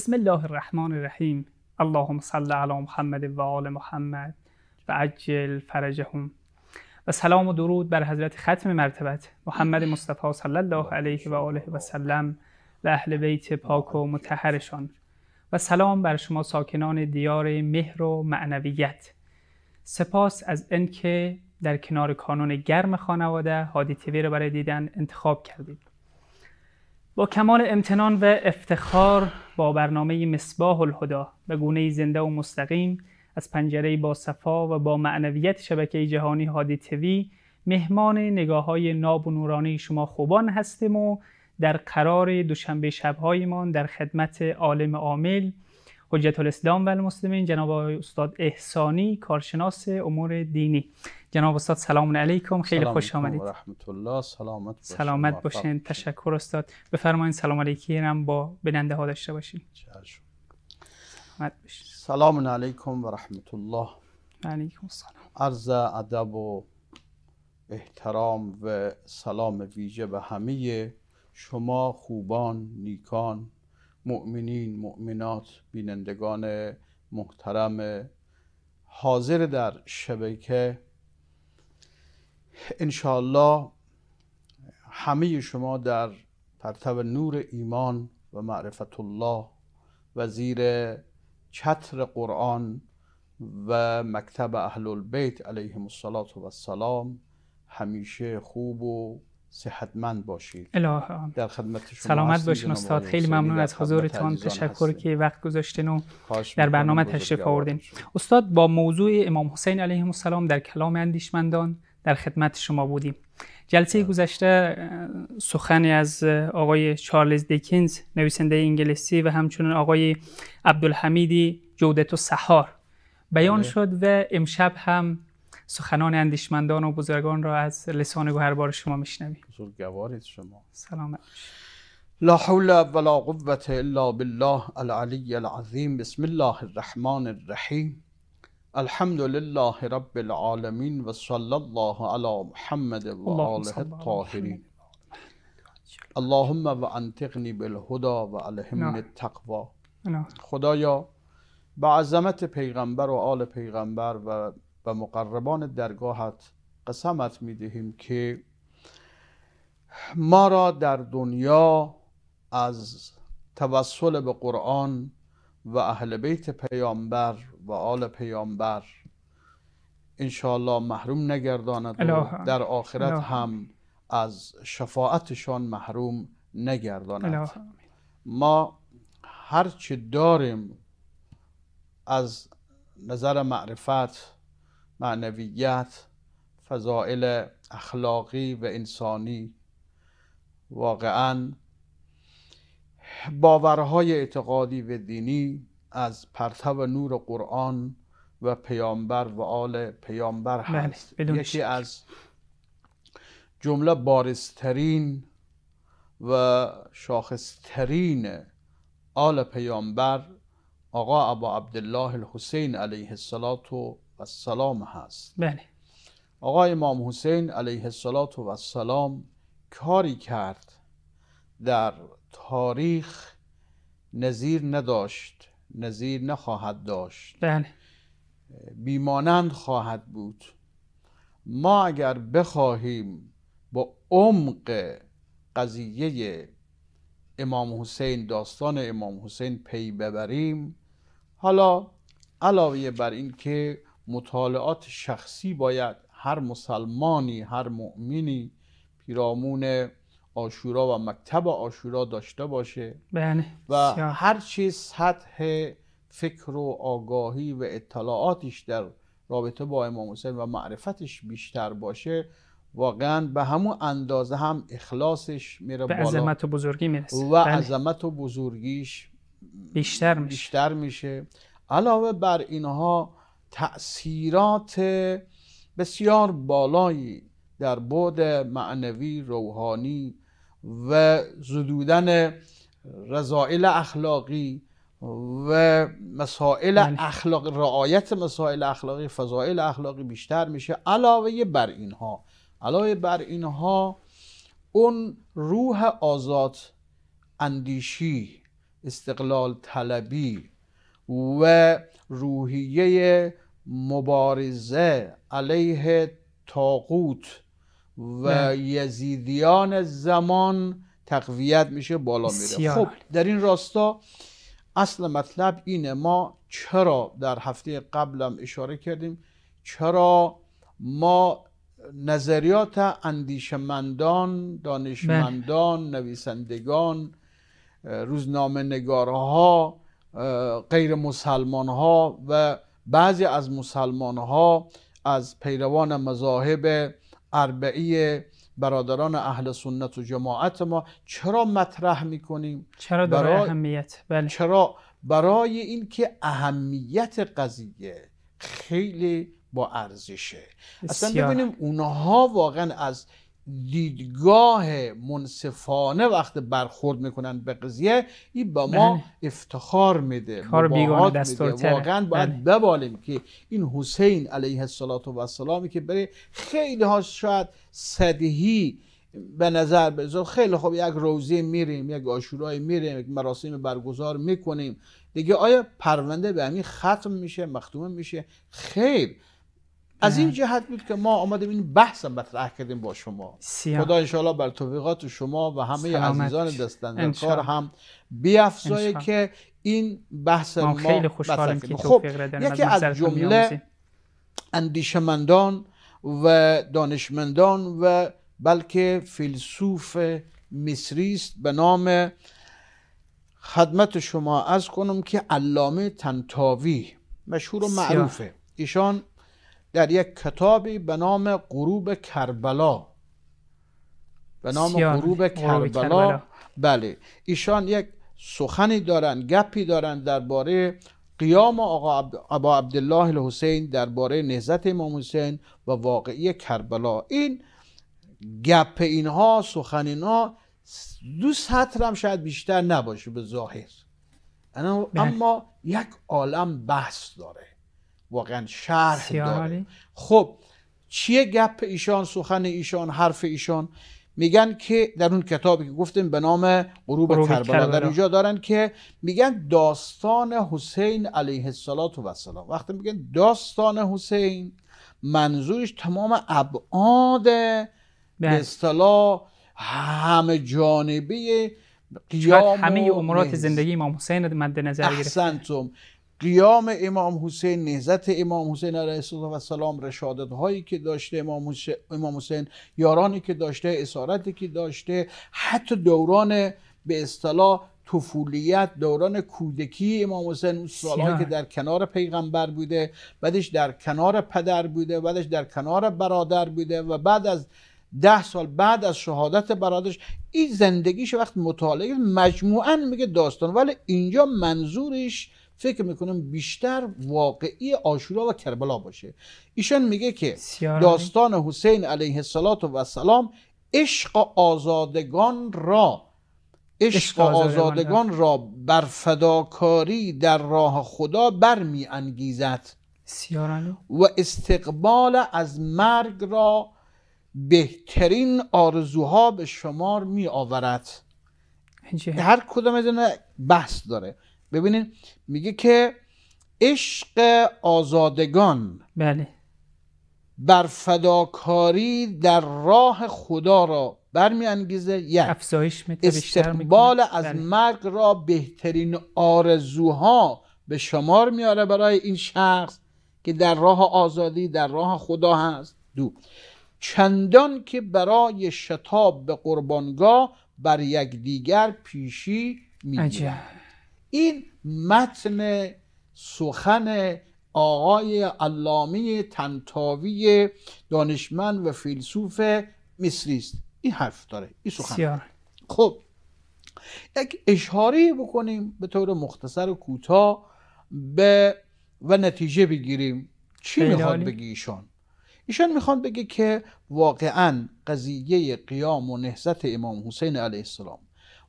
بسم الله الرحمن الرحیم اللهم صل علی محمد و آل محمد و عجل فرجهم و سلام و درود بر حضرت ختم مرتبت محمد مصطفی صلی الله علیه و آله و سلم و اهل بیت پاک و متحرشان و سلام بر شما ساکنان دیار مهر و معنویت سپاس از اینکه در کنار کانون گرم خانواده هادی تیوی رو برای دیدن انتخاب کردید با کمال امتنان و افتخار با برنامه مصباح الهدا به گونه زنده و مستقیم از پنجره با صفا و با معنویت شبکه جهانی هادی توی مهمان نگاه های ناب و نورانی شما خوبان هستیم و در قرار دوشنبه شبهایمان در خدمت عالم عامل حجت الاسلام و المسلمین جناب استاد احسانی کارشناس امور دینی جناب استاد سلام علیکم خیلی سلام خوش آمدید رحمت الله سلامت باشین سلامت باشین تشکر استاد بفرمایید سلام علیکی هم با بیننده ها داشته باشین سلام علیکم و رحمت الله علیکم السلام عرض ادب و احترام و سلام ویژه به همه شما خوبان نیکان مؤمنین مؤمنات بینندگان محترم حاضر در شبکه الله همه شما در پرتب نور ایمان و معرفت الله و زیر چتر قرآن و مکتب اهل البیت علیهم الصلاة و السلام همیشه خوب و صحتمند باشید در خدمت شما سلامت باشین استاد خیلی ممنون از حضورتان تشکر که وقت گذاشتین و در برنامه تشریف آوردین استاد با موضوع امام حسین علیه السلام در کلام اندیشمندان در خدمت شما بودیم جلسه بله. گذشته سخنی از آقای چارلز دیکنز نویسنده انگلیسی و همچنین آقای عبدالحمیدی جودت و سحار بیان بله. شد و امشب هم سخنان اندیشمندان و بزرگان را از لسان بار شما میشنویم بزرگوارید شما سلام لا حول ولا قوة الا بالله العلي العظيم بسم الله الرحمن الرحيم الحمد لله رب العالمين وصلى الله على محمد آله الطاهرين اللهم و انتقنی بالهدا و الهمن التقوا خدایا به عظمت پیغمبر و آل پیغمبر و و مقربان درگاهت قسمت می دهیم که ما را در دنیا از توسل به قرآن و اهل بیت پیامبر و آل پیامبر انشاءالله محروم نگرداند و در آخرت هم از شفاعتشان محروم نگرداند ما هرچی داریم از نظر معرفت معنویت فضائل اخلاقی و انسانی واقعا باورهای اعتقادی و دینی از پرتو نور قرآن و پیامبر و آل پیامبر بله، هست یکی از جمله بارزترین و شاخصترین آل پیامبر آقا ابا عبدالله الحسین علیه السلام و السلام هست بله آقای امام حسین علیه السلام و السلام کاری کرد در تاریخ نظیر نداشت نظیر نخواهد داشت بله بیمانند خواهد بود ما اگر بخواهیم با عمق قضیه امام حسین داستان امام حسین پی ببریم حالا علاوه بر این که مطالعات شخصی باید هر مسلمانی هر مؤمنی پیرامون آشورا و مکتب آشورا داشته باشه بله. و هر چیز سطح فکر و آگاهی و اطلاعاتش در رابطه با امام حسین و معرفتش بیشتر باشه واقعا به همون اندازه هم اخلاصش میره به بالا عظمت و بزرگی میرسه و بله. عظمت و بزرگیش بیشتر بیشتر میشه علاوه بر اینها تأثیرات بسیار بالایی در بعد معنوی روحانی و زدودن رضائل اخلاقی و مسائل یعنی اخلاق رعایت مسائل اخلاقی فضائل اخلاقی بیشتر میشه علاوه بر اینها علاوه بر اینها اون روح آزاد اندیشی استقلال طلبی و روحیه مبارزه علیه تاقوت و یزیدیان زمان تقویت میشه بالا میره خب در این راستا اصل مطلب اینه ما چرا در هفته قبلم اشاره کردیم چرا ما نظریات اندیشمندان دانشمندان بله. نویسندگان روزنامه نگارها غیر مسلمان ها و بعضی از مسلمان ها از پیروان مذاهب اربعی برادران اهل سنت و جماعت ما چرا مطرح میکنیم چرا برای اهمیت بله. چرا برای اینکه اهمیت قضیه خیلی با ارزشه اصلا ببینیم اونها واقعا از دیدگاه منصفانه وقت برخورد میکنن به قضیه این با ما بله. افتخار میده کار بیگانه واقعا باید بله. ببالیم که این حسین علیه السلام که بره خیلی ها شاید صدهی به نظر بزن خیلی خوب یک روزه میریم یک آشورای میریم یک مراسم برگزار میکنیم دیگه آیا پرونده به همین ختم میشه مختومه میشه خیر از این جهت بود که ما آمدیم این بحثم مطرح کردیم با شما سیاه. خدا انشاءالله بر توفیقات شما و همه عزیزان دستن کار هم بیافزای که این بحث ما خیلی خوشحالیم که خب یکی از جمله اندیشمندان و دانشمندان و بلکه فیلسوف مصری است به نام خدمت شما از کنم که علامه تنتاوی مشهور و معروفه ایشان در یک کتابی به نام غروب کربلا به نام غروب, کربلا, بله ایشان یک سخنی دارن گپی دارن درباره قیام آقا عبد... عبا عبدالله الحسین درباره نهزت امام حسین و واقعی کربلا این گپ اینها سخن اینها دو سطر هم شاید بیشتر نباشه به ظاهر بله. اما یک عالم بحث داره واقعا شرح داره خب چیه گپ ایشان سخن ایشان حرف ایشان میگن که در اون کتابی که گفتیم به نام غروب کربلا در اینجا دارن که میگن داستان حسین علیه السلام و وقتی میگن داستان حسین منظورش تمام ابعاد به بله. اصطلاح همه جانبه قیام همه امورات زندگی امام حسین مد نظر گرفت قیام امام حسین نهزت امام حسین علیه السلام رشادت هایی که داشته امام حسین،, یارانی که داشته اسارتی که داشته حتی دوران به اصطلاح طفولیت دوران کودکی امام حسین سالهایی که در کنار پیغمبر بوده بعدش در کنار پدر بوده بعدش در کنار برادر بوده و بعد از ده سال بعد از شهادت برادرش این زندگیش وقت مطالعه مجموعا میگه داستان ولی اینجا منظورش فکر میکنم بیشتر واقعی آشورا و کربلا باشه ایشان میگه که داستان حسین علیه السلام عشق آزادگان را عشق آزادگان را بر فداکاری در راه خدا برمی انگیزد و استقبال از مرگ را بهترین آرزوها به شمار می آورد هر کدوم از بحث داره ببینید میگه که عشق آزادگان بله بر فداکاری در راه خدا را برمیانگیزه یک افزایش استقبال از بله. مرگ را بهترین آرزوها به شمار میاره برای این شخص که در راه آزادی در راه خدا هست دو چندان که برای شتاب به قربانگاه بر یکدیگر پیشی میگیرند این متن سخن آقای علامه تنتاوی دانشمند و فیلسوف مصری است این حرف داره این سخن سیار. خب یک اشاره بکنیم به طور مختصر و کوتاه به و نتیجه بگیریم چی میخواد بگی ایشان ایشان میخوان بگه که واقعا قضیه قیام و نهزت امام حسین علیه السلام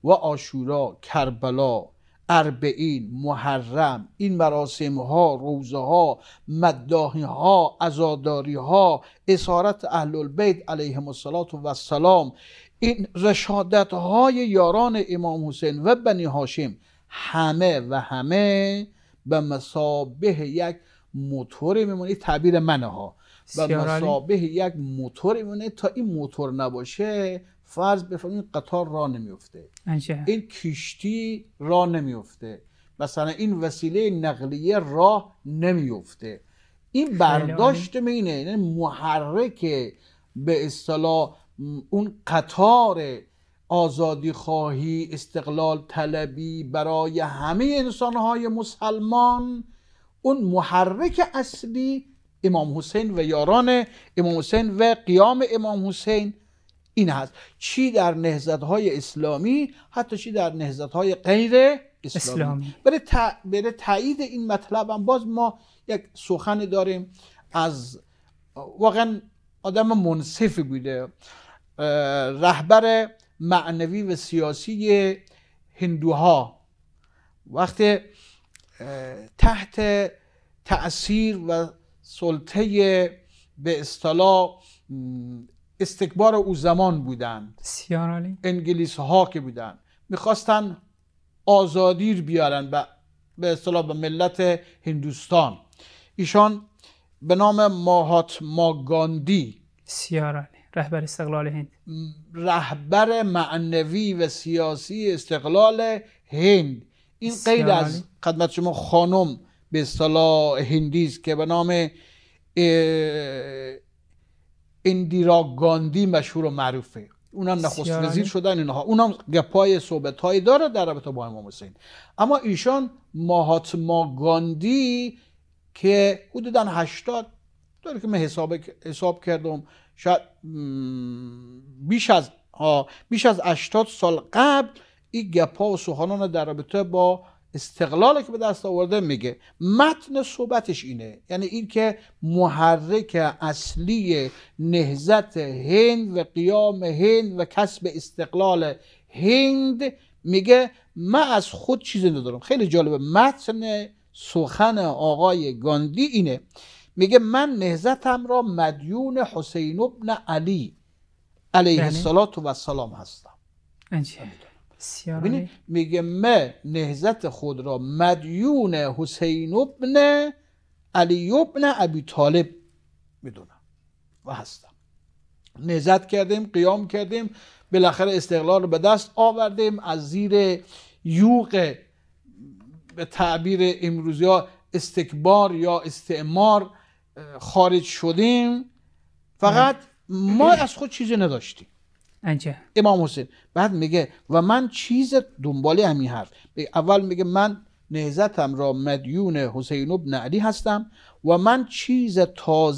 و آشورا کربلا اربعین محرم این مراسم ها روزه ها مداهی ها ازاداری ها اسارت اهل البیت و السلام این رشادت های یاران امام حسین و بنی هاشم همه و همه به مسابه یک موتور میمونه تعبیر منه ها به مسابه یک موتور میمونه تا این موتور نباشه فرض بفرمایید قطار را نمیفته این کشتی را نمیفته مثلا این وسیله نقلیه راه نمیفته این برداشت مینه یعنی محرک به اصطلاح اون قطار آزادی خواهی استقلال طلبی برای همه انسانهای مسلمان اون محرک اصلی امام حسین و یاران امام حسین و قیام امام حسین این هست چی در نهزت های اسلامی حتی چی در نهزت های غیر اسلامی, اسلامی. برای, تایید این مطلب هم باز ما یک سخن داریم از واقعا آدم منصفی بوده رهبر معنوی و سیاسی هندوها وقتی تحت تأثیر و سلطه به اصطلاح استکبار او زمان بودند سیارالی انگلیس ها که بودند میخواستن آزادی بیارن به اصطلاح به ملت هندوستان ایشان به نام ماهاتما گاندی رهبر استقلال هند رهبر معنوی و سیاسی استقلال هند این قید از خدمت شما خانم به اصطلاح هندیز که به نام اندیرا گاندی مشهور و معروفه اونا نخست وزیر شدن اینها اونم گپای صحبت هایی داره در رابطه با امام حسین اما ایشان ماهاتما گاندی که حدودا 80 داره که من حساب حساب کردم شاید بیش از بیش از 80 سال قبل این گپا و سخنان در رابطه با استقلال که به دست آورده میگه متن صحبتش اینه یعنی این که محرک اصلی نهزت هند و قیام هند و کسب استقلال هند میگه من از خود چیزی ندارم خیلی جالبه متن سخن آقای گاندی اینه میگه من نهزتم را مدیون حسین ابن علی علیه بله. السلام و سلام هستم ببینید میگه من نهزت خود را مدیون حسین ابن علی ابن ابی طالب میدونم و هستم نهزت کردیم قیام کردیم بالاخره استقلال رو به دست آوردیم از زیر یوق به تعبیر امروزی ها استکبار یا استعمار خارج شدیم فقط ما از خود چیزی نداشتیم انجه. امام حسین بعد میگه و من چیز دنبالی همین حرف اول میگه من نهزتم را مدیون حسین ابن علی هستم و من چیز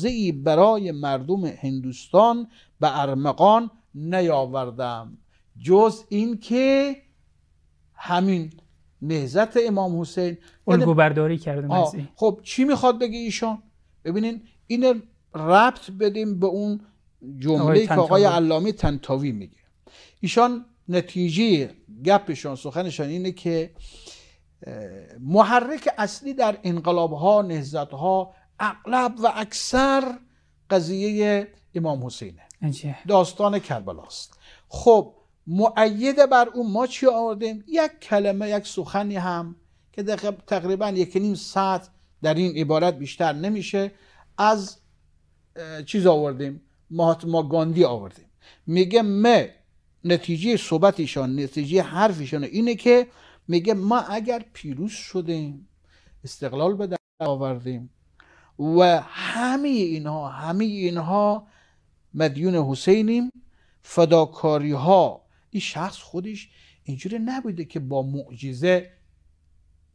ای برای مردم هندوستان به ارمغان نیاوردم جز اینکه همین نهزت امام حسین الگو یعنی برداری کردم خب چی میخواد بگه ایشان ببینین این ربط بدیم به اون جمله آره، که آقای علامه تنتاوی میگه ایشان نتیجه گپشان سخنشان اینه که محرک اصلی در انقلاب ها نهزت ها اغلب و اکثر قضیه امام حسینه داستان کربلاست خب معید بر اون ما چی آوردیم یک کلمه یک سخنی هم که تقریبا یک نیم ساعت در این عبارت بیشتر نمیشه از چیز آوردیم مهاتما گاندی آوردیم میگه ما نتیجه صحبتشان نتیجه حرفشان اینه که میگه ما اگر پیروز شدیم استقلال به دست آوردیم و همه اینها همه اینها مدیون حسینیم فداکاری ها این شخص خودش اینجوری نبوده که با معجزه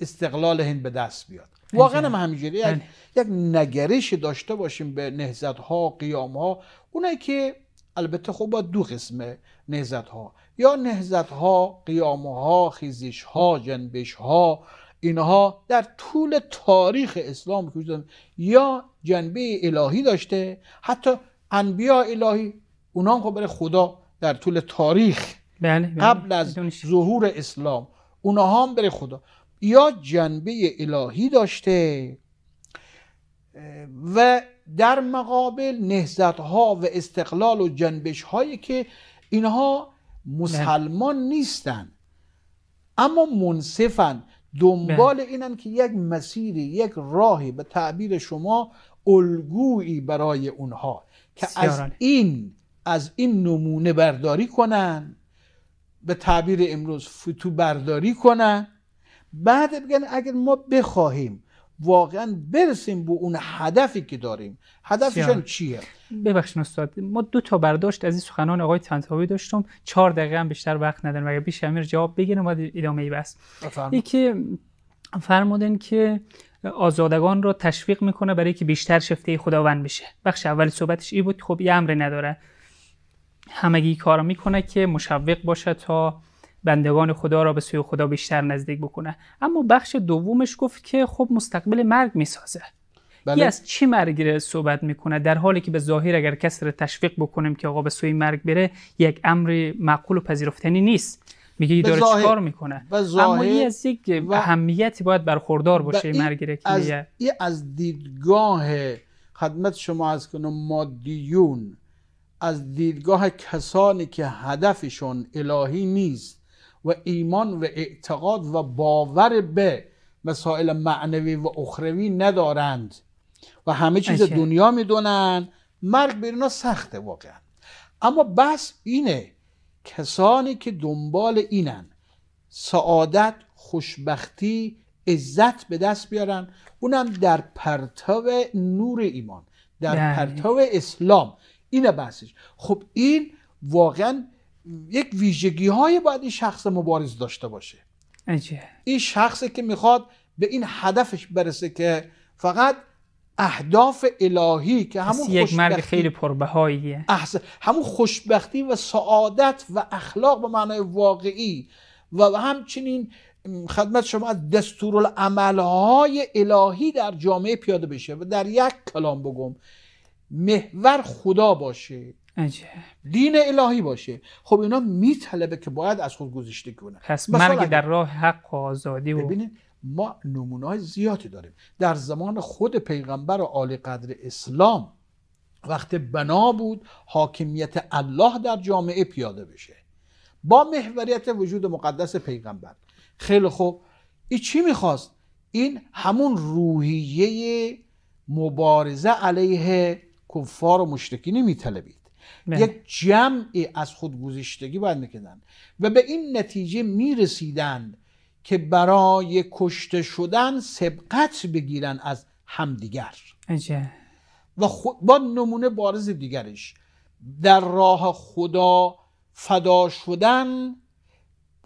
استقلال هند به دست بیاد واقعا هم همینجوری بله. یک, یک داشته باشیم به نهزت ها قیام ها اونایی که البته خب با دو قسمه نهزت ها یا نهزت ها قیام ها خیزش ها جنبش ها اینها در طول تاریخ اسلام که یا جنبه الهی داشته حتی انبیا الهی اونا هم خب برای خدا در طول تاریخ بله، بله. قبل از ظهور اسلام اونها هم برای خدا یا جنبه الهی داشته و در مقابل نهزت ها و استقلال و جنبش هایی که اینها مسلمان نیستن اما منصفن دنبال اینن که یک مسیر یک راهی به تعبیر شما الگویی برای اونها که از این از این نمونه برداری کنن به تعبیر امروز فتو برداری کنن بعد بگن اگر ما بخواهیم واقعا برسیم به اون هدفی که داریم هدفشان چیه ببخشید استاد ما دو تا برداشت از این سخنان آقای تنتاوی داشتم چهار دقیقه هم بیشتر وقت ندارم اگر بیش امیر جواب بگیرم بعد ادامه ای بس یکی فرمودن که آزادگان را تشویق میکنه برای که بیشتر شفته خداوند بشه بخش اول صحبتش ای بود خب یه امر نداره همگی کارا میکنه که مشوق باشه تا بندگان خدا را به سوی خدا بیشتر نزدیک بکنه اما بخش دومش گفت که خب مستقبل مرگ میسازه بله. از چی مرگ صحبت میکنه در حالی که به ظاهر اگر کسی را تشویق بکنیم که آقا به سوی مرگ بره یک امر معقول و پذیرفتنی نیست میگه داره چیکار میکنه اما این از یک اهمیتی باید برخوردار باشه این از... از دیدگاه خدمت شما از کنم مادیون از دیدگاه کسانی که هدفشون الهی نیست و ایمان و اعتقاد و باور به مسائل معنوی و اخروی ندارند و همه چیز دنیا میدونن مرگ بر اینا سخته واقعا اما بس اینه کسانی که دنبال اینن سعادت خوشبختی عزت به دست بیارن اونم در پرتو نور ایمان در بله. پرتو اسلام اینه بحثش خب این واقعا یک ویژگی های باید این شخص مبارز داشته باشه این شخصی که میخواد به این هدفش برسه که فقط اهداف الهی که همون یک مرد خیلی پربهاییه همون خوشبختی و سعادت و اخلاق به معنای واقعی و همچنین خدمت شما از های الهی در جامعه پیاده بشه و در یک کلام بگم محور خدا باشه عجب. دین الهی باشه خب اینا میطلبه که باید از خود گذشته کنه پس مرگ در راه حق و آزادی و ببینید ما نمونه زیادی داریم در زمان خود پیغمبر و عالی قدر اسلام وقت بنا بود حاکمیت الله در جامعه پیاده بشه با محوریت وجود مقدس پیغمبر خیلی خوب این چی میخواست؟ این همون روحیه مبارزه علیه کفار و مشرکینی میطلبید بله. یک جمعی از خودگذشتگی باید میکردن و به این نتیجه میرسیدند که برای کشته شدن سبقت بگیرن از همدیگر عجب. و با نمونه بارز دیگرش در راه خدا فدا شدن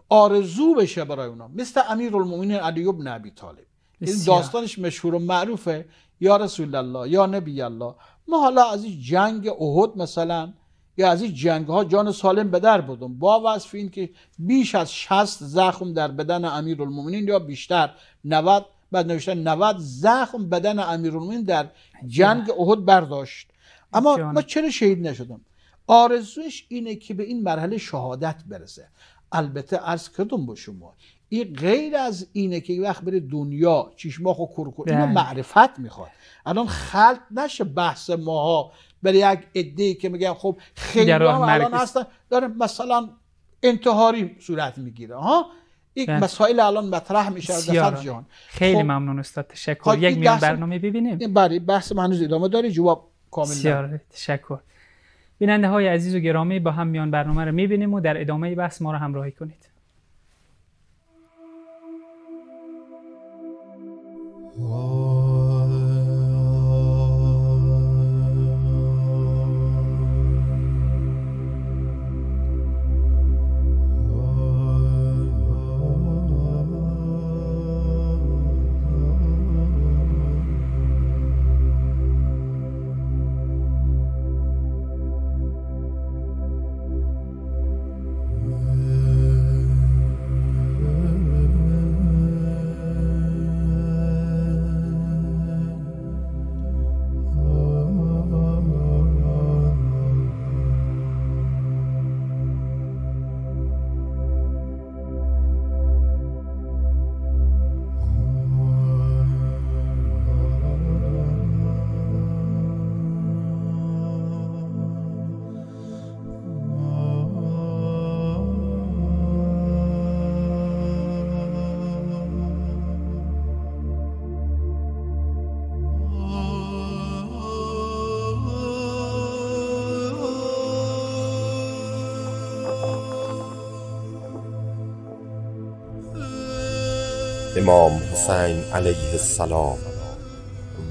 آرزو بشه برای اونا مثل امیر المومین علی ابن ابی طالب این داستانش مشهور و معروفه یا رسول الله یا نبی الله ما حالا از این جنگ احد مثلا یا از این جنگ ها جان سالم به در بردم با وصف این که بیش از 60 زخم در بدن امیرالمومنین یا بیشتر 90 بعد نوشتن 90 زخم بدن امیرالمومنین در جنگ احد برداشت اما ما چرا شهید نشدم آرزوش اینه که به این مرحله شهادت برسه البته عرض کدوم با شما این غیر از اینه که این وقت بره دنیا چشماخ و کرکر اینو بله. معرفت میخواد الان خلط نشه بحث ماها برای یک ادهی که میگن خب خیلی هم الان هستن داره مثلا انتحاری صورت میگیره ها این بله. مسائل الان مطرح میشه از جهان خیلی خب ممنون استاد تشکر خب، یک میان برنامه ببینیم برای بله، بحث ما هنوز ادامه داره جواب کامل تشکر بیننده های عزیز و گرامی با هم میان برنامه رو میبینیم و در ادامه بحث ما رو همراهی کنید Whoa. امام حسین علیه السلام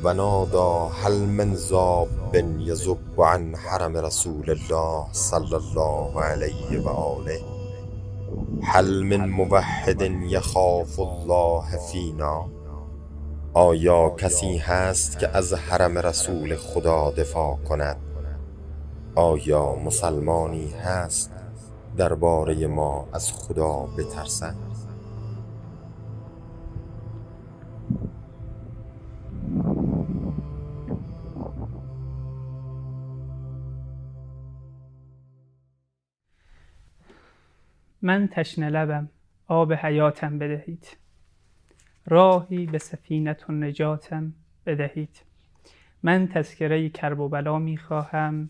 و نادا هل من زاب بن یزب عن حرم رسول الله صلی الله علیه و آله هل من موحد یخاف الله فینا آیا کسی هست که از حرم رسول خدا دفاع کند آیا مسلمانی هست درباره ما از خدا بترسد من تشنه لبم آب حیاتم بدهید راهی به سفینت و نجاتم بدهید من تذکره کرب و بلا می خواهم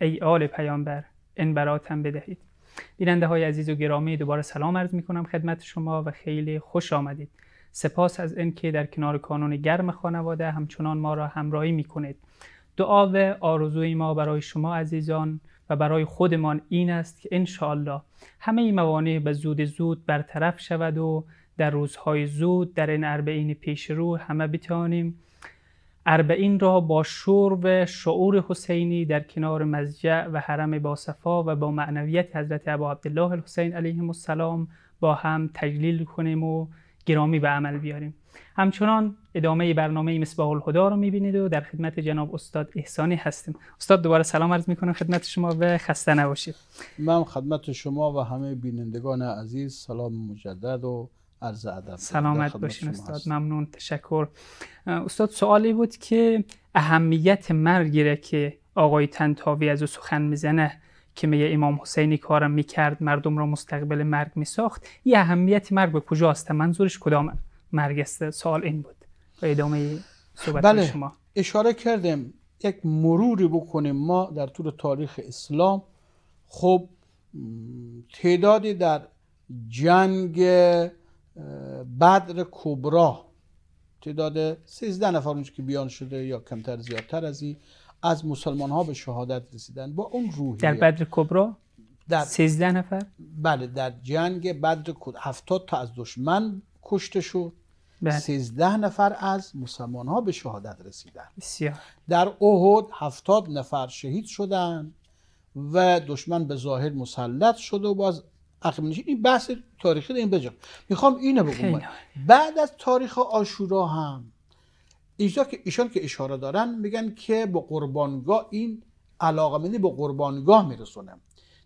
ای آل پیامبر این براتم بدهید بیننده های عزیز و گرامی دوباره سلام عرض می کنم خدمت شما و خیلی خوش آمدید سپاس از که در کنار کانون گرم خانواده همچنان ما را همراهی می کنید دعا و آرزوی ما برای شما عزیزان و برای خودمان این است که انشاالله همه این موانع به زود زود برطرف شود و در روزهای زود در این اربعین پیش رو همه بتانیم اربعین را با شور و شعور حسینی در کنار مزجع و حرم باصفا و با معنویت حضرت ابا عبدالله الحسین علیه السلام با هم تجلیل کنیم و گرامی به عمل بیاریم همچنان ادامه برنامه مصباح الهدا رو میبینید و در خدمت جناب استاد احسانی هستیم استاد دوباره سلام عرض میکنم خدمت شما و خسته نباشید من خدمت شما و همه بینندگان عزیز سلام مجدد و عرض ادب سلامت باشین استاد ممنون تشکر استاد سوالی بود که اهمیت مرگی که آقای تنتاوی از او سخن میزنه که میگه امام حسینی کارم میکرد مردم را مستقبل مرگ میساخت این اهمیت مرگ به کجاست منظورش کدامه مرگسته سال این بود و ادامه صحبت بله. شما اشاره کردم یک مروری بکنیم ما در طول تاریخ اسلام خب تعدادی در جنگ بدر کبرا تعداد 13 نفر که بیان شده یا کمتر زیادتر از این از مسلمان ها به شهادت رسیدن با اون روحیه در بدر کبرا در 13 نفر بله در جنگ بدر کبرا 70 تا از دشمن کشته شد 13 بله. نفر از مسلمان ها به شهادت رسیدن بسیار. در احد 70 نفر شهید شدن و دشمن به ظاهر مسلط شد و باز عقب این بحث تاریخی این بجام میخوام اینه بگم بعد از تاریخ آشورا هم ایشان که ایشان که اشاره دارن میگن که با قربانگاه این علاقمندی به قربانگاه میرسونه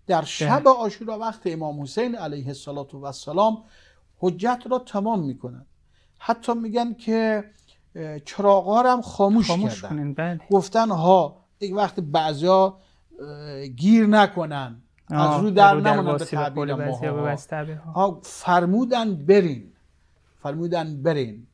در بله. شب آشورا وقت امام حسین علیه السلام حجت را تمام میکنند حتی میگن که چراغ هم خاموش, خاموش کردن بله. گفتن ها یک وقت بعضیا گیر نکنن از رو در نمونن به ها فرمودن برین فرمودن برین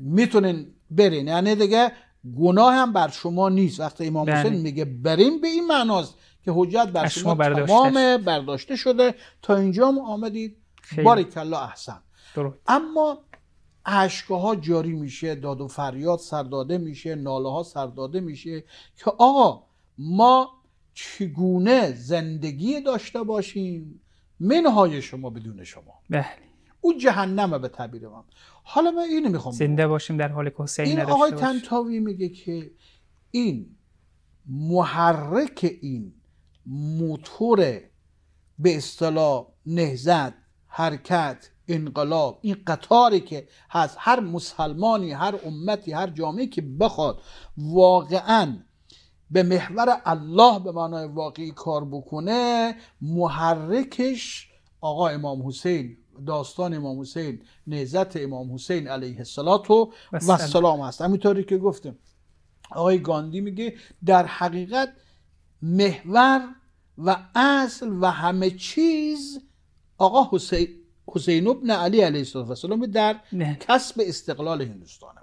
میتونین برین یعنی دیگه گناه هم بر شما نیست وقتی امام بله. حسین میگه برین به این معناست که حجت بر شما, تمام برداشته شده تا اینجا هم آمدید بارک الله احسن اما عشقه جاری میشه داد و فریاد سرداده میشه ناله ها سرداده میشه که آقا ما چگونه زندگی داشته باشیم منهای شما بدون شما بله او جهنمه به تبیر من حالا من اینو میخوام زنده باشیم در حال که حسین این آقای تنتاوی میگه که این محرک این موتور به اصطلاح نهزت حرکت انقلاب این قطاری که هست هر مسلمانی هر امتی هر جامعه که بخواد واقعا به محور الله به معنای واقعی کار بکنه محرکش آقا امام حسین داستان امام حسین نهزت امام حسین علیه السلام و سلام هست همینطوری که گفتم آقای گاندی میگه در حقیقت محور و اصل و همه چیز آقا حسین حسین ابن علی علیه السلام در کسب استقلال هندوستان ما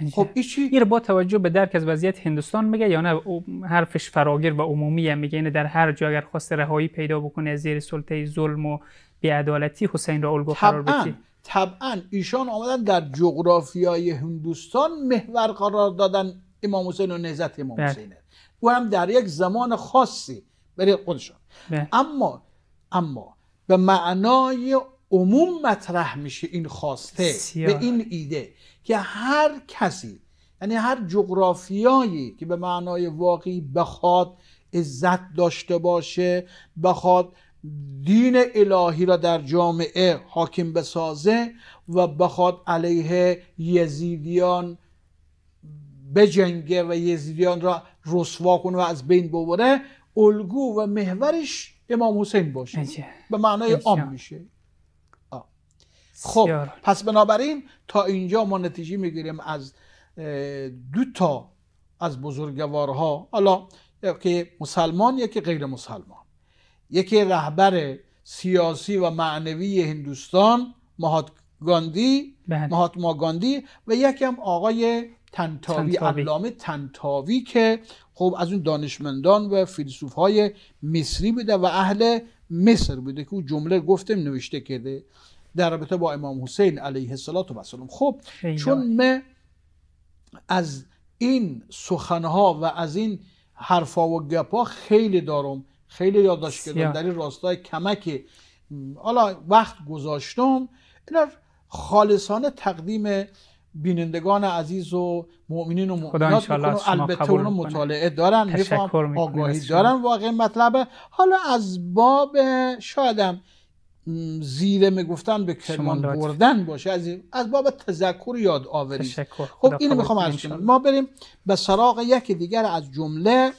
یعنی خب ایچی این با توجه به درک از وضعیت هندوستان میگه یا نه حرفش فراگیر و عمومی میگه اینه یعنی در هر جا اگر خواست رهایی پیدا بکنه از زیر سلطه ظلم و بیعدالتی حسین را الگو قرار بده طبعا ایشان آمدن در جغرافیای هندوستان محور قرار دادن امام حسین و نهزت امام بله. حسینه او هم در یک زمان خاصی برای خودشان بله. اما اما به معنای عموم مطرح میشه این خواسته به این ایده که هر کسی یعنی هر جغرافیایی که به معنای واقعی بخواد عزت داشته باشه بخواد دین الهی را در جامعه حاکم بسازه و بخواد علیه یزیدیان بجنگه و یزیدیان را رسوا کنه و از بین ببره الگو و محورش امام حسین باشه به معنای عام میشه خب پس بنابراین تا اینجا ما نتیجه میگیریم از دو تا از بزرگوارها حالا یکی مسلمان یکی غیر مسلمان یکی رهبر سیاسی و معنوی هندوستان مهات گاندی بله. مهاتما گاندی و یکی هم آقای تنتاوی علامه تنتاوی که خب از اون دانشمندان و فیلسوف های مصری بوده و اهل مصر بوده که او جمله گفتم نوشته کرده در رابطه با امام حسین علیه السلام خب چون ما از این سخنها و از این حرفا و گپا خیلی دارم خیلی یادداشت کردم در این راستای کمک حالا وقت گذاشتم اینا خالصانه تقدیم بینندگان عزیز و مؤمنین و مؤمنات میکنم البته اونو مطالعه دارن میفهم آگاهی دارن واقعی مطلبه حالا از باب شایدم زیره میگفتن به کرمان بردن باشه از, از باب تذکر یاد آوری خب اینو میخوام عرض کنم ما بریم به سراغ یکی دیگر از جمله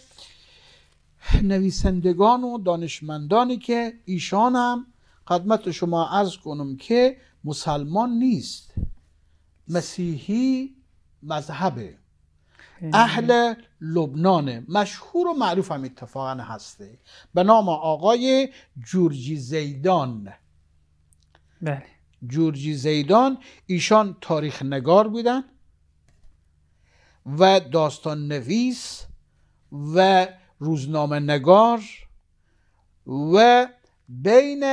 نویسندگان و دانشمندانی که ایشان هم خدمت شما عرض کنم که مسلمان نیست مسیحی مذهبه اهل لبنانه مشهور و معروف هم اتفاقا هسته به نام آقای جورجی زیدان بله جورجی زیدان ایشان تاریخ نگار بودن و داستان نویس و روزنامه نگار و بین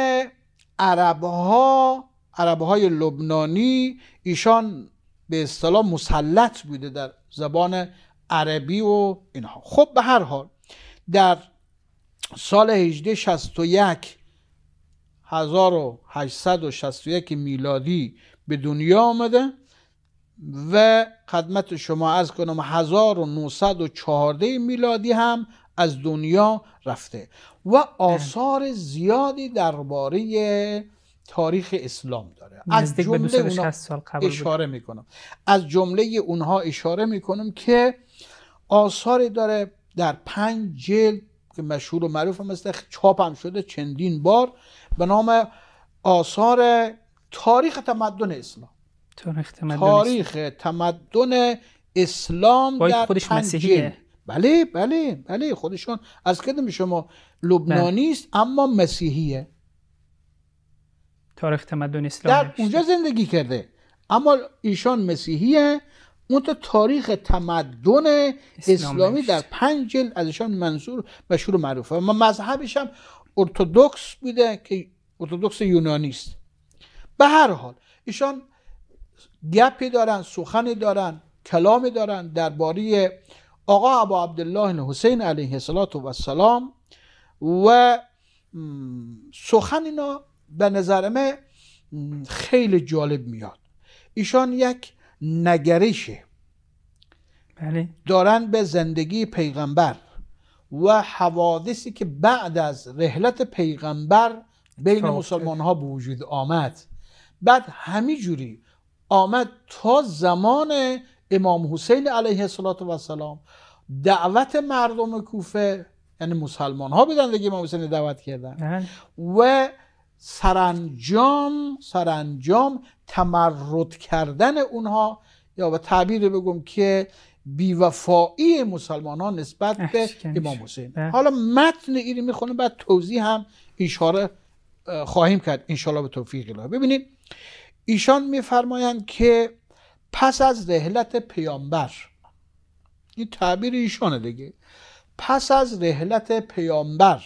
عربها عربهای لبنانی ایشان به اصطلاح مسلط بوده در زبان عربی و اینها خب به هر حال در سال 1861 1861 میلادی به دنیا آمده و خدمت شما از کنم 1914 میلادی هم از دنیا رفته و آثار زیادی درباره تاریخ اسلام داره از جمله اونها اشاره میکنم از جمله اونها اشاره میکنم که آثاری داره در پنج جلد که مشهور و معروف هم مثل چاپ شده چندین بار به نام آثار تاریخ تمدن اسلام تاریخ تمدن تاریخ تمدن اسلام در خودش مسیحیه بله بله بله خودشون از کدوم شما بله. لبنانی است اما مسیحیه تاریخ تمدن اسلامی در اونجا زندگی کرده اما ایشان مسیحیه اون تاریخ تمدن اسلامی, در پنج جلد ازشان منصور مشهور معروفه ما مذهبش هم ارتودکس بوده که ارتودکس یونانی است به هر حال ایشان گپی دارن سخنی دارن کلامی دارن درباره آقا ابا عبدالله حسین علیه السلام و سخن اینا به نظر من خیلی جالب میاد ایشان یک نگریشه بله. دارن به زندگی پیغمبر و حوادثی که بعد از رحلت پیغمبر بین مسلمان ها به وجود آمد بعد همی جوری آمد تا زمان امام حسین علیه السلام دعوت مردم کوفه یعنی مسلمان ها به دیگه امام حسین دعوت کردن بله. و سرانجام سرانجام تمرد کردن اونها یا به تعبیر بگم که بیوفایی مسلمان ها نسبت به امام حسین بله. حالا متن اینی میخونه بعد توضیح هم اشاره خواهیم کرد انشالله به توفیق الله ببینید ایشان میفرمایند که پس از رحلت پیامبر این تعبیر ایشانه دیگه پس از رحلت پیامبر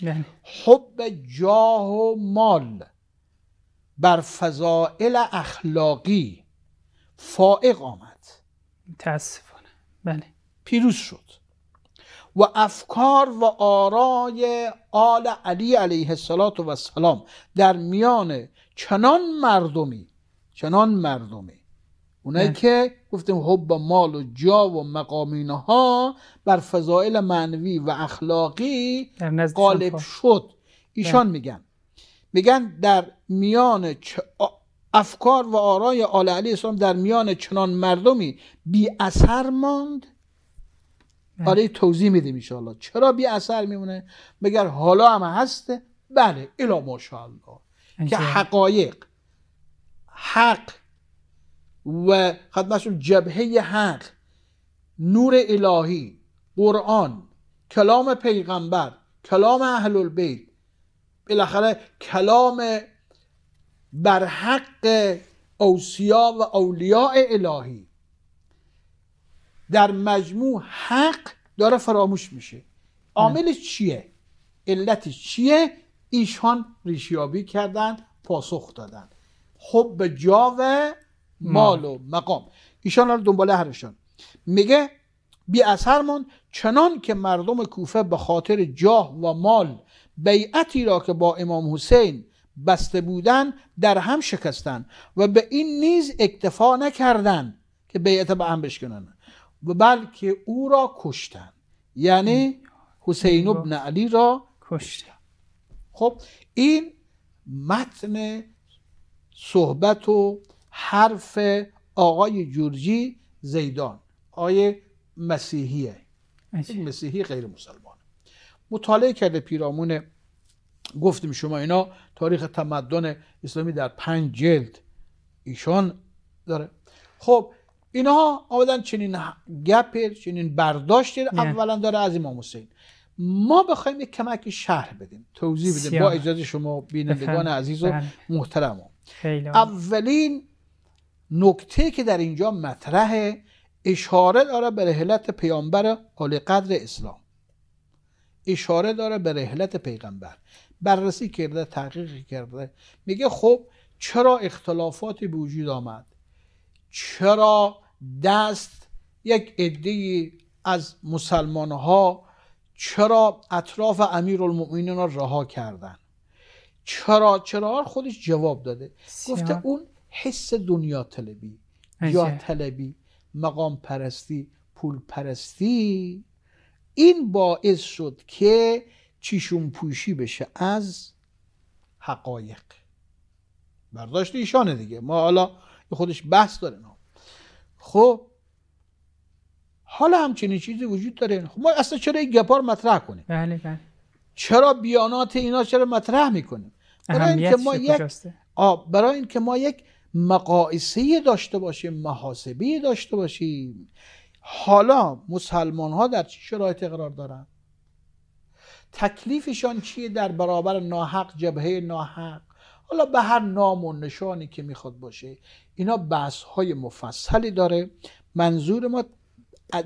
یعنی حب جاه و مال بر فضائل اخلاقی فائق آمد تاسفانه بله پیروز شد و افکار و آرای آل علی علیه السلام در میان چنان مردمی چنان مردمی اونایی که گفتیم حب مال و جا و مقام اینها بر فضائل معنوی و اخلاقی غالب شد ایشان میگن میگن در میان افکار و آرای آل علی اسلام در میان چنان مردمی بی اثر ماند آره توضیح میدیم ایشالله چرا بی اثر میمونه مگر حالا هم هسته بله الا ماشاءالله که حقایق حق و خدمتشون جبهه حق نور الهی قرآن کلام پیغمبر کلام اهل البیت بالاخره کلام برحق اوسیا و اولیاء الهی در مجموع حق داره فراموش میشه عاملش چیه علتش چیه ایشان ریشیابی کردن پاسخ دادن خب به جا و مال و مقام ایشان رو دنبال هرشان میگه بی اثر من چنان که مردم کوفه به خاطر جاه و مال بیعتی را که با امام حسین بسته بودن در هم شکستن و به این نیز اکتفا نکردن که بیعت به هم بشکنن و بلکه او را کشتن یعنی حسین ابن علی را کشتن خب این متن صحبت و حرف آقای جورجی زیدان آقای مسیحیه مسیحی غیر مسلمان مطالعه کرده پیرامون گفتیم شما اینا تاریخ تمدن اسلامی در پنج جلد ایشان داره خب اینها آمدن چنین گپر چنین برداشتی اولا داره از امام حسین ما بخوایم یک کمک شهر بدیم توضیح بدیم با اجازه شما بینندگان عزیز و بله. محترم اولین نکته که در اینجا مطرحه اشاره داره به رحلت پیامبر عالی قدر اسلام اشاره داره به رحلت پیغمبر بررسی کرده تحقیق کرده میگه خب چرا اختلافاتی به وجود آمد چرا دست یک عده از مسلمان ها چرا اطراف امیر المؤمنین را رها کردن چرا چرا خودش جواب داده گفته اون حس دنیا طلبی یا طلبی مقام پرستی پول پرستی این باعث شد که چیشون پوشی بشه از حقایق برداشت ایشانه دیگه ما حالا خودش بحث داره نه خب حالا همچنین چیزی وجود داره خب ما اصلا چرا این گپار مطرح کنیم بله بله چرا بیانات اینا چرا مطرح میکنیم برای اینکه ما یک برای اینکه ما یک مقایسه داشته باشیم محاسبی داشته باشیم حالا مسلمان ها در چه شرایط قرار دارن تکلیفشان چیه در برابر ناحق جبهه ناحق حالا به هر نام و نشانی که میخواد باشه اینا بحث های مفصلی داره منظور ما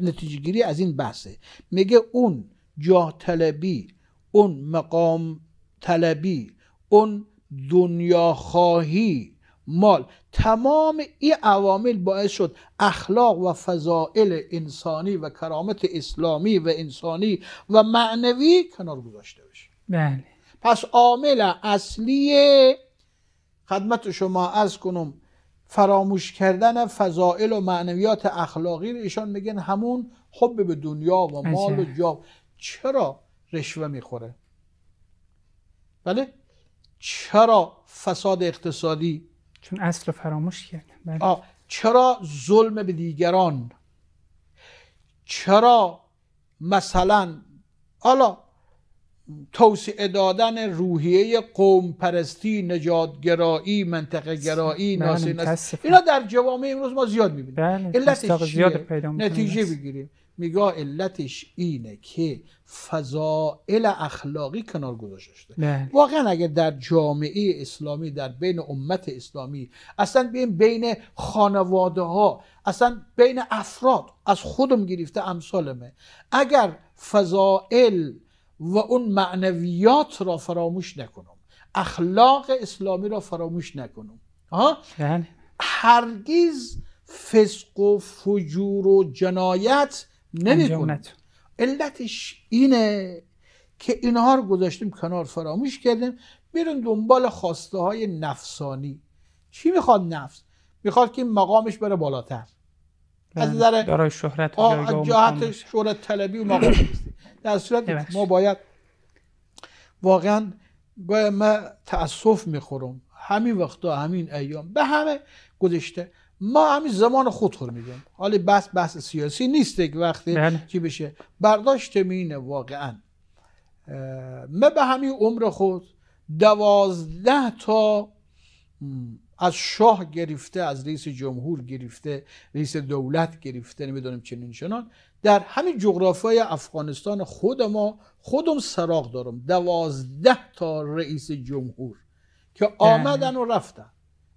نتیجه گیری از این بحثه میگه اون جاه طلبی اون مقام طلبی اون دنیا خواهی مال تمام این عوامل باعث شد اخلاق و فضائل انسانی و کرامت اسلامی و انسانی و معنوی کنار گذاشته بشه بله پس عامل اصلی خدمت شما از کنم فراموش کردن فضائل و معنویات اخلاقی رو ایشان میگن همون حب به دنیا و مال و جاب چرا رشوه میخوره بله چرا فساد اقتصادی چون اصل رو فراموش کرد بله. چرا ظلم به دیگران چرا مثلا حالا توسعه دادن روحیه قوم پرستی گرایی منطقه گرایی بله، ناسی اینا در جوامع امروز ما زیاد میبینیم بله، علتش چیه نتیجه بگیریم میگه علتش اینه که فضائل اخلاقی کنار گذاشته شده واقعا اگر در جامعه اسلامی در بین امت اسلامی اصلا بین بین خانواده ها اصلا بین افراد از خودم گرفته امثالمه اگر فضائل و اون معنویات را فراموش نکنم اخلاق اسلامی را فراموش نکنم ها؟ بله. هرگز فسق و فجور و جنایت نمیکنه علتش اینه که اینها رو گذاشتیم کنار فراموش کردیم بیرون دنبال خواسته های نفسانی چی میخواد نفس میخواد که این مقامش بره بالاتر از بله، نظر دارای شهرت از جهت شهرت طلبی و مقام در صورت ما باید واقعا باید من تاسف میخورم همین وقتا همین ایام به همه گذشته ما همین زمان خود خود میگم حالی بس بس سیاسی نیست یک وقتی بله. چی بشه برداشت مینه واقعا من به همین عمر خود دوازده تا از شاه گرفته از رئیس جمهور گرفته رئیس دولت گرفته نمیدونم چنین در همین جغرافیای افغانستان خود ما خودم سراغ دارم دوازده تا رئیس جمهور که بله. آمدن و رفتن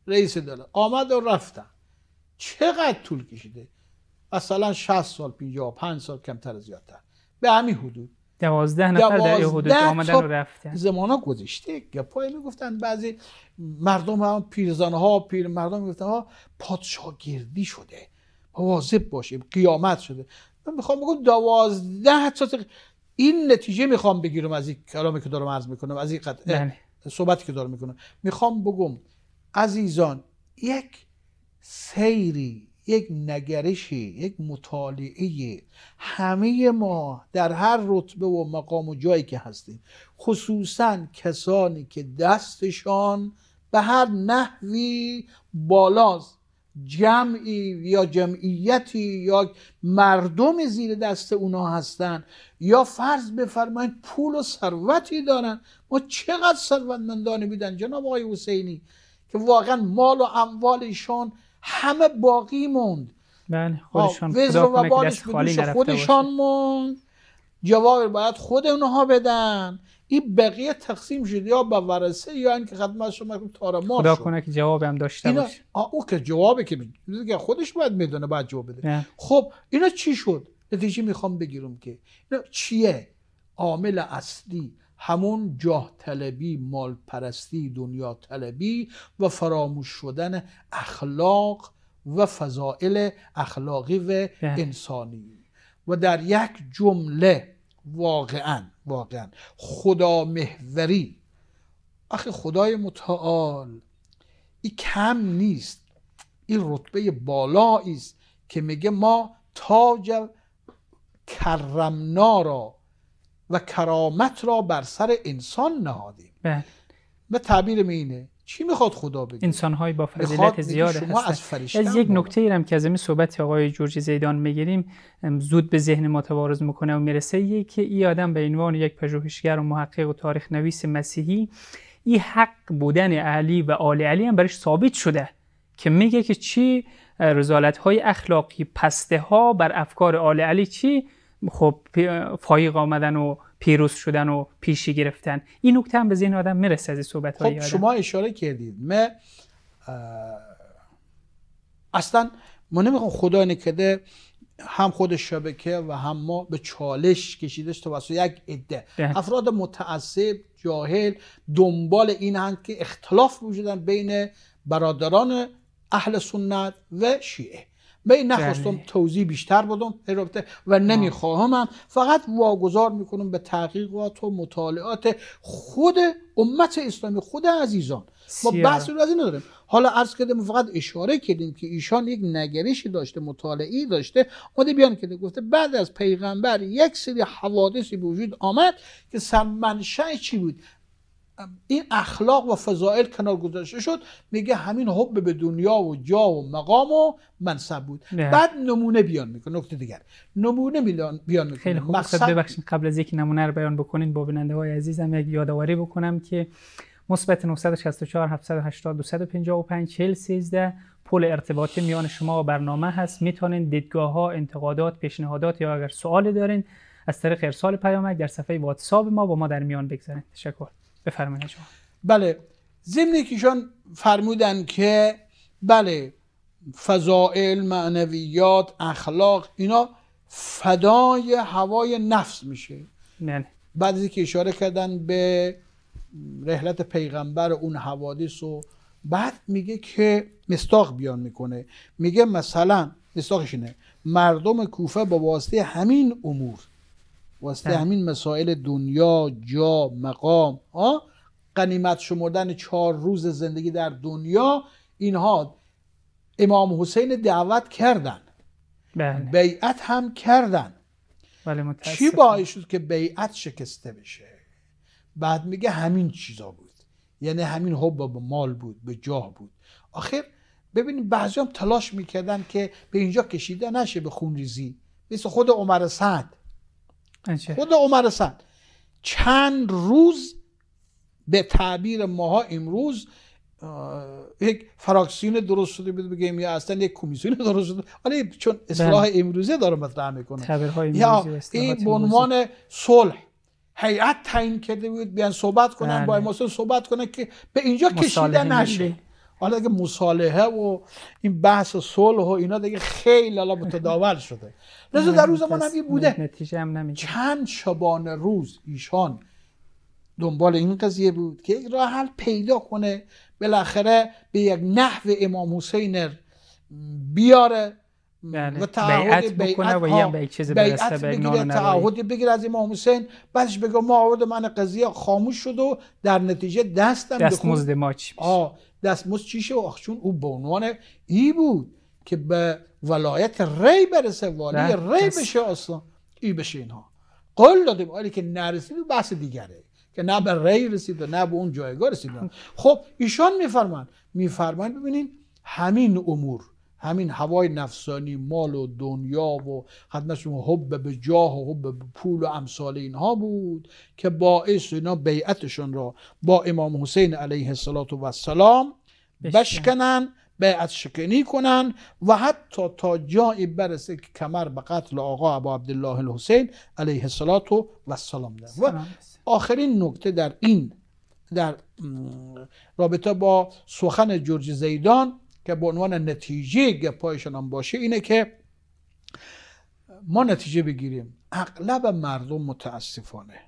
رئیس دولت آمد و رفتن چقدر طول کشیده مثلا 60 سال 55 سال کمتر زیادتر به همین حدود دوازده نفر در حدود آمدن و رفتن زمان ها گذشته میگفتن بعضی مردم هم پیرزان ها پیر مردم میگفتن ها پادشاه گردی شده مواظب باشیم قیامت شده من میخوام بگم دوازده سال این نتیجه میخوام بگیرم از این کلامی که دارم عرض میکنم از این قطعه بله. صحبتی که دارم میکنم میخوام بگم عزیزان یک سیری یک نگرشی یک مطالعه همه ما در هر رتبه و مقام و جایی که هستیم خصوصا کسانی که دستشان به هر نحوی بالاست جمعی یا جمعیتی یا مردم زیر دست اونا هستن یا فرض بفرمایید پول و ثروتی دارن ما چقدر ثروتمندانه بیدن جناب آقای حسینی که واقعا مال و اموالشان همه باقی موند بله و بالش دوش خودشان موند جواب باید خود اونها بدن این بقیه تقسیم شد یا به ورسه یا اینکه خدمت شما تارا مار خدا کنه که جواب هم داشته باشه او که جوابی که خودش باید میدونه باید جواب بده خب اینا چی شد نتیجه میخوام بگیرم که اینا چیه عامل اصلی همون جاه طلبی مال پرستی دنیا طلبی و فراموش شدن اخلاق و فضائل اخلاقی و بله. انسانی و در یک جمله واقعا واقعا خدا محوری آخه خدای متعال این کم نیست این رتبه بالایی است که میگه ما تاج کرمنا را و کرامت را بر سر انسان نهادیم به و تعبیر اینه چی میخواد خدا بگه های با فضیلت زیاد هستن از, از یک نکته ای هم که از این صحبت آقای جورج زیدان میگیریم زود به ذهن ما تبارز میکنه و میرسه که این آدم به عنوان یک پژوهشگر و محقق و تاریخ نویس مسیحی این حق بودن علی و آل علی هم برش ثابت شده که میگه که چی رزالت های اخلاقی پسته ها بر افکار آل علی چی خب فایق آمدن و پیروز شدن و پیشی گرفتن این نکته هم به ذهن آدم میرسه از این صحبت خب شما اشاره کردید من اصلا ما نمیخوام خدا نکده هم خود شبکه و هم ما به چالش کشیدش توسط یک عده بله. افراد متعصب جاهل دنبال این هند که اختلاف وجودن بین برادران اهل سنت و شیعه به نخواستم بله. توضیح بیشتر بدم رابطه و نمیخواهم فقط واگذار میکنم به تحقیقات و مطالعات خود امت اسلامی خود عزیزان ما بحث رو از این نداریم حالا عرض کردیم فقط اشاره کردیم که ایشان یک نگرشی داشته مطالعی داشته اومده بیان کرده گفته بعد از پیغمبر یک سری حوادثی به وجود آمد که سرمنشه چی بود این اخلاق و فضائل کنار گذاشته شد میگه همین حب به دنیا و جا و مقام و منصب بود بعد نمونه بیان میکنه نکته دیگر نمونه بیان میکنه خیلی خوب خب، مقصد... ببخشید قبل از اینکه نمونه رو بیان بکنین با بیننده های عزیزم یک یادآوری بکنم که مثبت 964 780 255 40 13 پل ارتباطی میان شما و برنامه هست میتونین دیدگاه ها انتقادات پیشنهادات یا اگر سوالی دارین از طریق ارسال پیامک در صفحه واتساپ ما با ما در میان بگذارید تشکر بفرمایید شما بله ضمن که ایشان فرمودن که بله فضائل معنویات اخلاق اینا فدای هوای نفس میشه نه بله. بعد که اشاره کردن به رحلت پیغمبر اون حوادث و بعد میگه که مستاق بیان میکنه میگه مثلا مستاقش اینه مردم کوفه با واسطه همین امور واسه همین مسائل دنیا جا مقام قنیمت شمردن چهار روز زندگی در دنیا اینها امام حسین دعوت کردن بله. بیعت هم کردن بله چی باعث شد که بیعت شکسته بشه بعد میگه همین چیزا بود یعنی همین حب به مال بود به جاه بود آخر ببینید بعضی هم تلاش میکردن که به اینجا کشیده نشه به خونریزی مثل خود عمر سعد خود عمر سن چند روز به تعبیر ماها امروز یک فراکسیون درست شده بود بگیم یا اصلا یک کمیسیون درست شده حالا چون اصلاح بله. امروزه داره مطرح میکنه یا این به عنوان صلح هیئت تعیین کرده بود بیان صحبت کنن بله. با اماسه صحبت کنن که به اینجا کشیده نشه حالا دیگه مصالحه و این بحث صلح و اینا دیگه خیلی حالا متداول شده لذا در روز ما هم بوده نتیجه هم چند شبانه روز ایشان دنبال این قضیه بود که یک راه حل پیدا کنه بالاخره به یک نحو امام حسین بیاره بله، و تعهد چیز بگیره از امام حسین بعدش بگه ما آورد من قضیه خاموش شد و در نتیجه دستم دست مزد ما دستمزد چیشه و چون او به عنوان ای بود که به ولایت ری برسه والی بله، ری بشه اصلا ای بشه اینها قول دادیم آلی که نرسید بحث دیگره که نه به ری رسید و نه به اون جایگاه رسید خب, خب، ایشان میفرمان میفرمان ببینین همین امور همین هوای نفسانی مال و دنیا و شما حب به جاه و حب به پول و امثال اینها بود که باعث اینا بیعتشون را با امام حسین علیه السلام بشکنن بیعت شکنی کنن و حتی تا جایی برسه که کمر به قتل آقا ابا عبدالله الحسین علیه السلام و و آخرین نکته در این در رابطه با سخن جورج زیدان که به عنوان نتیجه گپایشان هم باشه اینه که ما نتیجه بگیریم اغلب مردم متاسفانه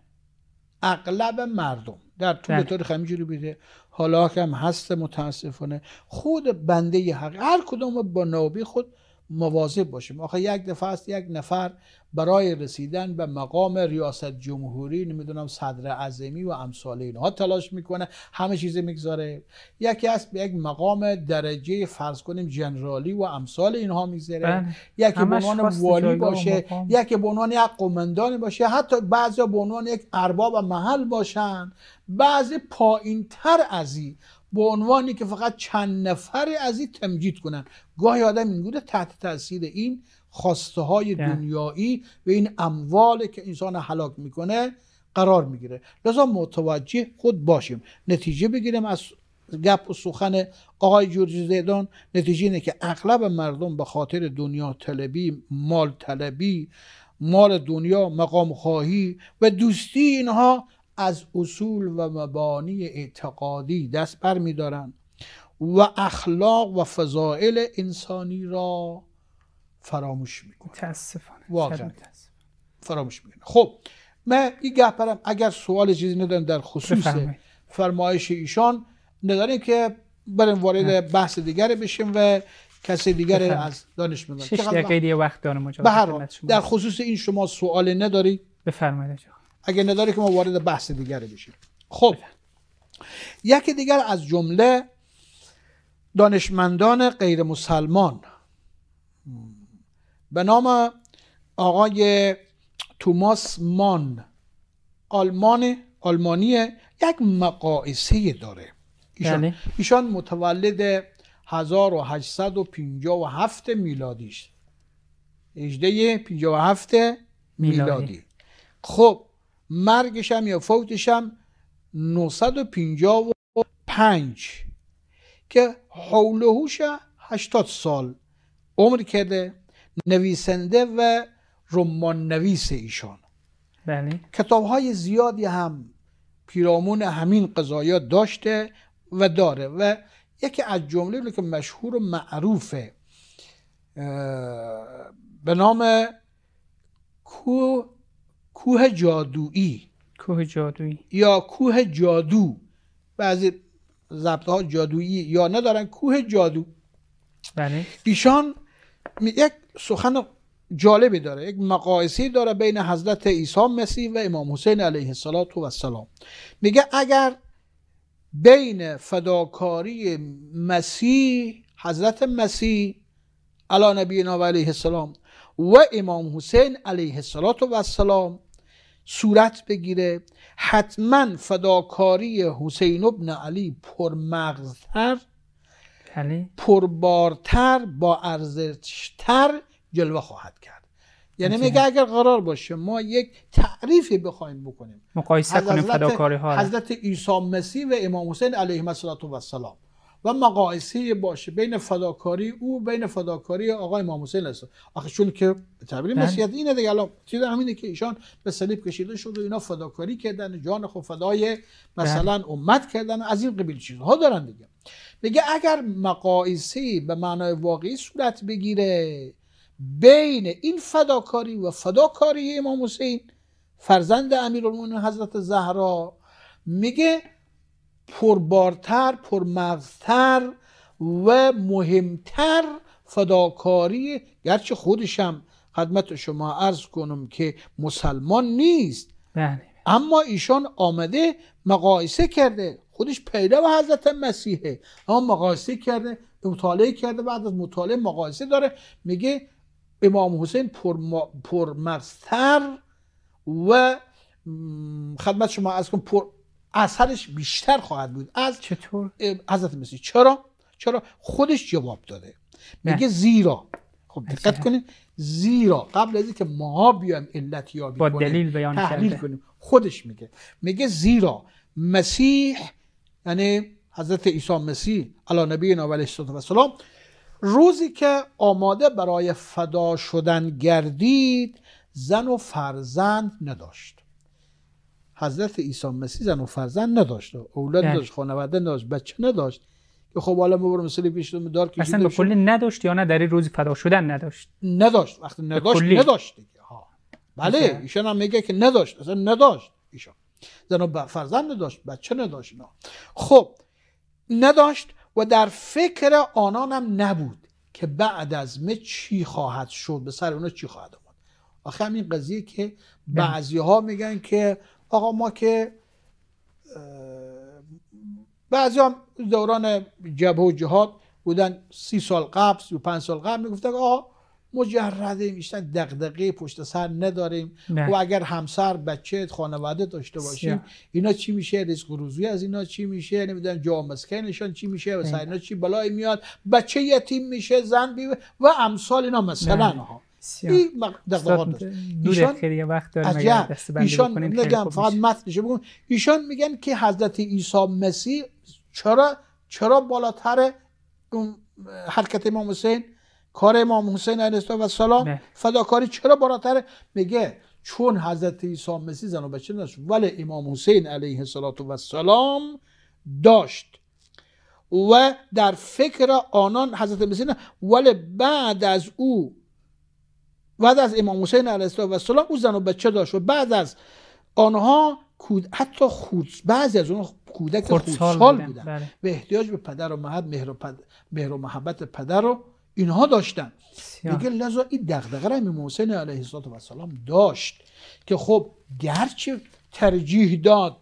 اغلب مردم در طول بله. تاریخ همینجوری بیده حالا هم هست متاسفانه خود بنده حق هر کدوم با نابی خود مواظب باشیم آخه یک دفعه است یک نفر برای رسیدن به مقام ریاست جمهوری نمیدونم صدر عظمی و امثال اینها تلاش میکنه همه چیز میگذاره یکی است به یک مقام درجه فرض کنیم جنرالی و امثال اینها میذاره بله. یکی به عنوان والی باشه یکی به عنوان یک قمندان باشه حتی بعضی به عنوان یک ارباب محل باشن بعضی پایین تر از این به عنوانی که فقط چند نفر از این تمجید کنن گاهی آدم اینگونه تحت تاثیر این خواسته های دنیایی و این اموال که انسان هلاک میکنه قرار میگیره لذا متوجه خود باشیم نتیجه بگیریم از گپ و سخن آقای جورج زیدان نتیجه اینه که اغلب مردم به خاطر دنیا طلبی مال طلبی مال دنیا مقام خواهی و دوستی اینها از اصول و مبانی اعتقادی دست بر دارن و اخلاق و فضائل انسانی را فراموش می کنن فراموش میکنه خب من این پرم اگر سوال چیزی ندارن در خصوص فرمایش ایشان نداریم که بریم وارد بله. بحث دیگری بشیم و کسی دیگر از دانش بمند شش وقت دارم به هر در خصوص این شما سوال نداری بفرمایید اگه نداره که ما وارد بحث دیگری بشیم خب یکی دیگر از جمله دانشمندان غیر مسلمان به نام آقای توماس مان آلمان آلمانی یک مقایسه داره ایشان, بله. ایشان متولد 1857 میلادی است 1857 میلادی خب مرگشم یا فوتشم 955 که حول هوش 80 سال عمر کرده نویسنده و رمان نویس ایشان بله. کتاب های زیادی هم پیرامون همین قضایا داشته و داره و یکی از جمله که مشهور و معروفه به نام کو کوه جادویی کوه جادویی یا کوه جادو بعضی ضبط ها جادویی یا ندارن کوه جادو بله ایشان یک سخن جالبی داره یک مقایسه داره بین حضرت عیسی مسیح و امام حسین علیه السلام میگه اگر بین فداکاری مسیح حضرت مسیح علی نبی و علیه السلام و امام حسین علیه السلام صورت بگیره حتما فداکاری حسین ابن علی پرمغزتر یعنی؟ پربارتر با ارزشتر جلوه خواهد کرد یعنی میگه اگر قرار باشه ما یک تعریفی بخوایم بکنیم مقایسه کنیم فداکاری ها حضرت عیسی مسیح و امام حسین علیه السلام و مقایسه باشه بین فداکاری او بین فداکاری آقای امام حسین است آخه چون که تعبیر بله. مسیحیت اینه دیگه الان چیز همینه که ایشان به صلیب کشیده شد و اینا فداکاری کردن جان خود فدای مثلا بله. امت کردن از این قبیل چیزها دارن دیگه میگه اگر مقایسه به معنای واقعی صورت بگیره بین این فداکاری و فداکاری امام حسین فرزند امیرالمومنین حضرت زهرا میگه پربارتر پرمغزتر و مهمتر فداکاری گرچه خودشم خدمت شما عرض کنم که مسلمان نیست بله. اما ایشان آمده مقایسه کرده خودش پیدا و حضرت مسیحه اما مقایسه کرده مطالعه کرده بعد از مطالعه مقایسه داره میگه امام حسین پرمغزتر و خدمت شما از کن پر اثرش بیشتر خواهد بود از چطور حضرت مسیح چرا چرا خودش جواب داده میگه زیرا خب دقت کنید زیرا قبل از اینکه ما بیایم علت یابی با دلیل بیان تحلیل کنیم خودش میگه میگه زیرا مسیح یعنی حضرت عیسی مسیح علی نبی و سلام روزی که آماده برای فدا شدن گردید زن و فرزند نداشت حضرت عیسی مسیح زن و فرزند نداشت اولاد بله. داشت خانواده نداشت بچه نداشت که خب حالا ما برو مثل پیش دار که اصلا به کلی نداشت یا نه در این روزی فدا شدن نداشت نداشت وقتی نداشت نداشت دیگه ها بله ایشان هم میگه که نداشت اصلا نداشت ایشان زن و فرزند نداشت بچه نداشت نه خب نداشت و در فکر آنان هم نبود که بعد از چی خواهد شد به سر اونا چی خواهد آمد آخه این قضیه که بله. بعضی ها میگن که آقا ما که بعضی هم دوران جبه و جهاد بودن سی سال قبل و پنج سال قبل میگفتن آقا مجردیم ایشتن دقدقه پشت سر نداریم و اگر همسر بچه خانواده داشته باشیم اینا چی میشه رزق روزی از اینا چی میشه نمیدونم جا نشان چی میشه و اینا چی بلایی میاد بچه یتیم میشه زن بیوه و امثال اینا مثلا نه. این خیلی وقت ایشان نگم فقط ایشان میگن که حضرت عیسی مسیح چرا چرا بالاتر حرکت امام حسین کار امام حسین علیه و سلام فداکاری چرا بالاتر میگه چون حضرت عیسی مسیح زن و بچه ولی امام حسین علیه السلام داشت و در فکر آنان حضرت مسیح ولی بعد از او بعد از امام حسین علیه السلام او زن و بچه داشت و بعد از آنها حتی خود بعضی از اون کودک خودسال بودن, و بله. به احتیاج به پدر و محبت مهر و, محبت پدر رو اینها داشتن میگه لذا این دغدغه را امام حسین علیه السلام داشت که خب گرچه ترجیح داد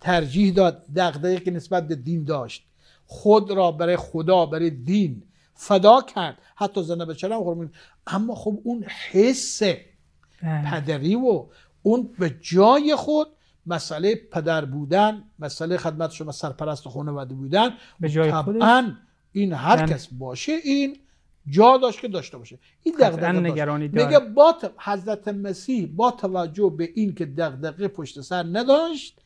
ترجیح داد دغدغه که نسبت به دین داشت خود را برای خدا برای دین فدا کرد حتی زنده بچه هم اما خب اون حس بله. پدری و اون به جای خود مسئله پدر بودن مسئله خدمت شما سرپرست خانواده بودن به جای طبعا این هر بله. کس باشه این جا داشت که داشته باشه این دغدغه نگرانی داره میگه با حضرت مسیح با توجه به این که دغدغه پشت سر نداشت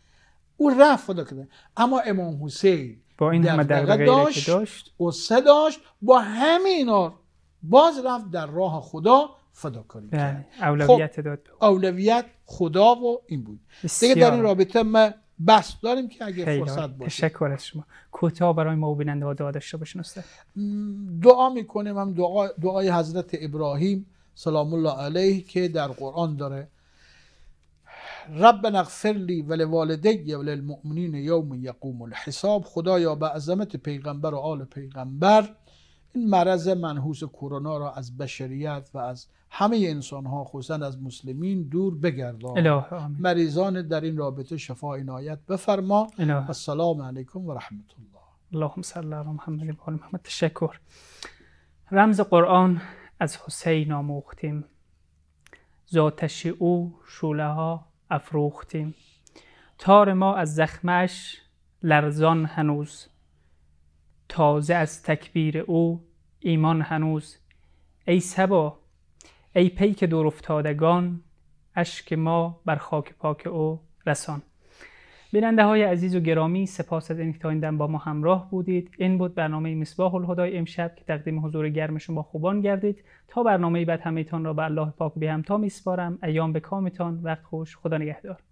او رفت فدا کرده اما امام حسین با این همه دقیقه داشت, داشت و سه داشت با همینا باز رفت در راه خدا فداکاری بله، کرد خب، اولویت خب، داد اولویت خدا و این بود بسیار. دیگه در این رابطه ما بس داریم که اگه فرصت باشه تشکر از شما کوتاه برای ما و بیننده ها دعا داشته باشین دعا میکنیم هم دعا دعای حضرت ابراهیم سلام الله علیه که در قرآن داره رب اغفر لی ولی المؤمنین یوم یقوم الحساب خدایا به عظمت پیغمبر و آل پیغمبر این مرض منحوس کرونا را از بشریت و از همه انسان ها خصوصا از مسلمین دور بگردان مریضان در این رابطه شفا عنایت بفرما السلام علیکم و رحمت الله اللهم صل علی محمد و آل محمد تشکر رمز قرآن از حسین آموختیم ذاتش او شوله ها افروختیم تار ما از زخمش لرزان هنوز تازه از تکبیر او ایمان هنوز ای سبا ای پیک دور افتادگان اشک ما بر خاک پاک او رسان بیننده های عزیز و گرامی سپاس از اینکه تا این با ما همراه بودید این بود برنامه مصباح الهدای امشب که تقدیم حضور گرم شما خوبان گردید تا برنامه بعد همهتان را به الله پاک به همتا میسپارم ایام به کامتان وقت خوش خدا نگهدار